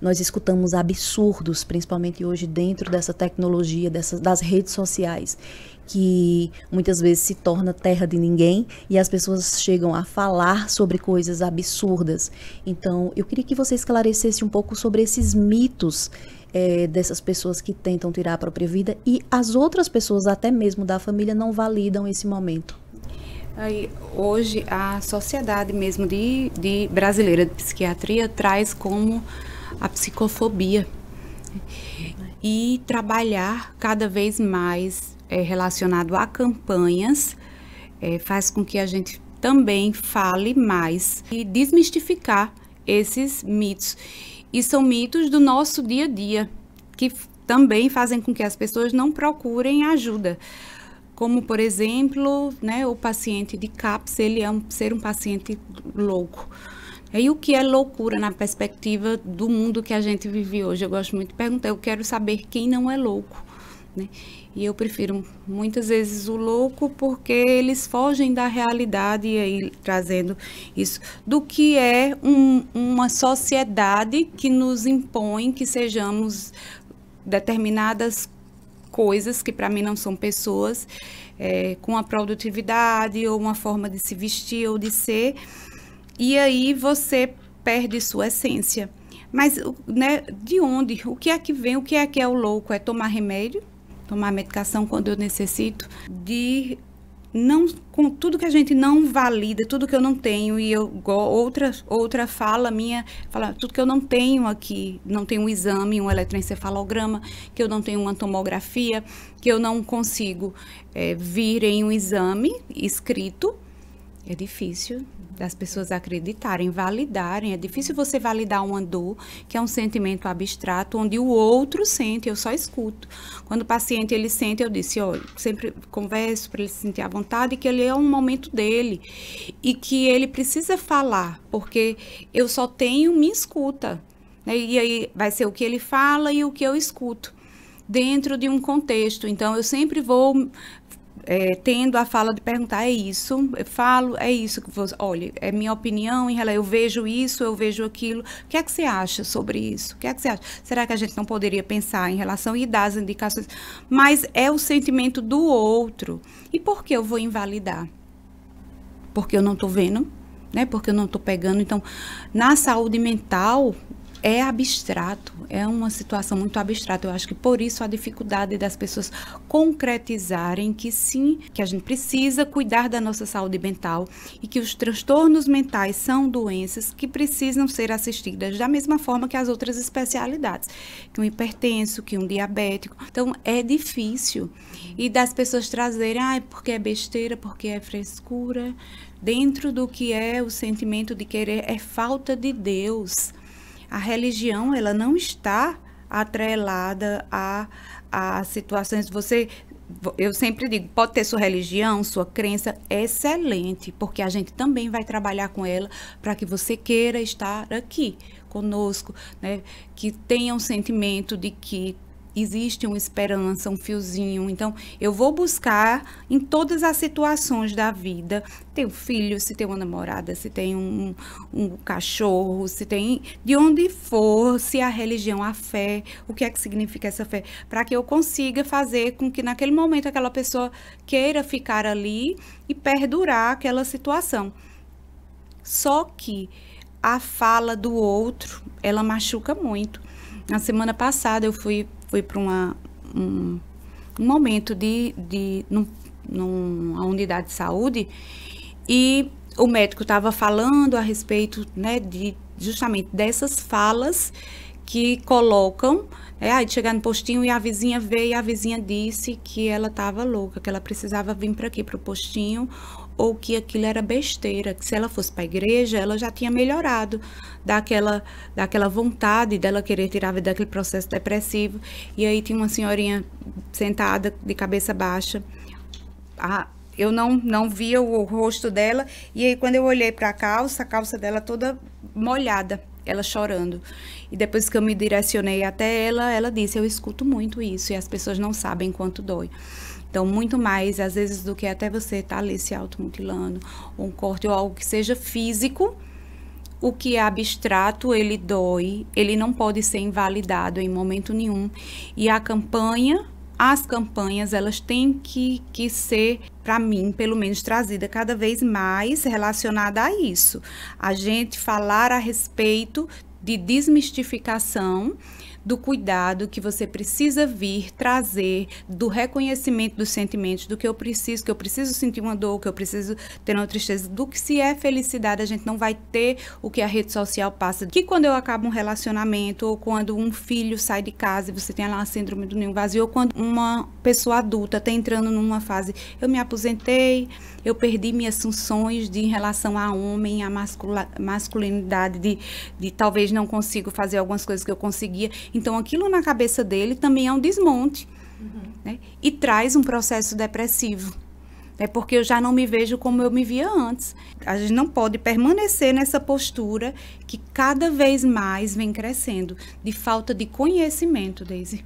Nós escutamos absurdos, principalmente hoje dentro dessa tecnologia, dessas, das redes sociais, que muitas vezes se torna terra de ninguém e as pessoas chegam a falar sobre coisas absurdas. Então, eu queria que você esclarecesse um pouco sobre esses mitos é, dessas pessoas que tentam tirar a própria vida e as outras pessoas, até mesmo da família, não validam esse momento. Aí, hoje, a sociedade mesmo de, de brasileira de psiquiatria traz como a psicofobia e trabalhar cada vez mais é, relacionado a campanhas é, faz com que a gente também fale mais e desmistificar esses mitos. E são mitos do nosso dia a dia que também fazem com que as pessoas não procurem ajuda. Como, por exemplo, né, o paciente de CAPS, ele é um, ser um paciente louco é, e o que é loucura na perspectiva do mundo que a gente vive hoje? Eu gosto muito de perguntar, eu quero saber quem não é louco. Né? E eu prefiro muitas vezes o louco porque eles fogem da realidade e aí trazendo isso do que é um, uma sociedade que nos impõe que sejamos determinadas coisas que para mim não são pessoas é, com a produtividade ou uma forma de se vestir ou de ser e aí você perde sua essência. Mas né, de onde? O que é que vem? O que é que é o louco? É tomar remédio, tomar medicação quando eu necessito, de não com tudo que a gente não valida, tudo que eu não tenho e eu outra outra fala minha, fala tudo que eu não tenho aqui, não tenho um exame, um eletroencefalograma, que eu não tenho uma tomografia, que eu não consigo é, vir em um exame escrito é difícil das pessoas acreditarem, validarem. É difícil você validar uma dor, que é um sentimento abstrato, onde o outro sente, eu só escuto. Quando o paciente ele sente, eu disse, ó, sempre converso para ele se sentir à vontade, que ele é um momento dele e que ele precisa falar, porque eu só tenho minha escuta. Né? E aí vai ser o que ele fala e o que eu escuto dentro de um contexto. Então, eu sempre vou é, tendo a fala de perguntar, é isso, eu falo, é isso que você, olha, é minha opinião, em eu vejo isso, eu vejo aquilo, o que é que você acha sobre isso? O que é que você acha? Será que a gente não poderia pensar em relação e dar as indicações? Mas é o sentimento do outro. E por que eu vou invalidar? Porque eu não estou vendo, né? Porque eu não estou pegando. Então, na saúde mental, é abstrato, é uma situação muito abstrata. Eu acho que por isso a dificuldade das pessoas concretizarem que sim, que a gente precisa cuidar da nossa saúde mental e que os transtornos mentais são doenças que precisam ser assistidas da mesma forma que as outras especialidades, que um hipertenso, que um diabético. Então é difícil e das pessoas trazerem, ah, porque é besteira, porque é frescura, dentro do que é o sentimento de querer é falta de Deus a religião ela não está atrelada a, a situações. Você eu sempre digo, pode ter sua religião, sua crença, é excelente, porque a gente também vai trabalhar com ela para que você queira estar aqui conosco, né? que tenha um sentimento de que existe uma esperança, um fiozinho. Então, eu vou buscar em todas as situações da vida. um filho, se tem uma namorada, se tem um, um cachorro, se tem. De onde for, se a religião, a fé, o que é que significa essa fé? Para que eu consiga fazer com que naquele momento aquela pessoa queira ficar ali e perdurar aquela situação. Só que a fala do outro, ela machuca muito. Na semana passada eu fui fui para uma um, um momento de, de num, numa unidade de saúde e o médico estava falando a respeito, né, de justamente dessas falas que colocam. É, aí de chegar no postinho e a vizinha veio e a vizinha disse que ela estava louca, que ela precisava vir para aqui, para o postinho, ou que aquilo era besteira, que se ela fosse para a igreja, ela já tinha melhorado daquela, daquela vontade dela querer tirar daquele processo depressivo. E aí tinha uma senhorinha sentada, de cabeça baixa. A, eu não, não via o rosto dela, e aí quando eu olhei para a calça, a calça dela toda molhada ela chorando. E depois que eu me direcionei até ela, ela disse: Eu escuto muito isso e as pessoas não sabem quanto dói. Então, muito mais, às vezes, do que até você estar tá ali se automutilando, um corte ou algo que seja físico, o que é abstrato, ele dói, ele não pode ser invalidado em momento nenhum. E a campanha as campanhas elas têm que, que ser, para mim, pelo menos trazida cada vez mais relacionada a isso. A gente falar a respeito de desmistificação do cuidado que você precisa vir trazer, do reconhecimento dos sentimentos, do que eu preciso, que eu preciso sentir uma dor, que eu preciso ter uma tristeza, do que se é felicidade, a gente não vai ter o que a rede social passa. Que quando eu acabo um relacionamento, ou quando um filho sai de casa e você tem lá a síndrome do ninho vazio, ou quando uma pessoa adulta está entrando numa fase, eu me aposentei, eu perdi minhas funções de, em relação a homem, a masculinidade, de, de talvez não consigo fazer algumas coisas que eu conseguia. Então, aquilo na cabeça dele também é um desmonte uhum. né? e traz um processo depressivo. É porque eu já não me vejo como eu me via antes. A gente não pode permanecer nessa postura que cada vez mais vem crescendo, de falta de conhecimento, Daisy.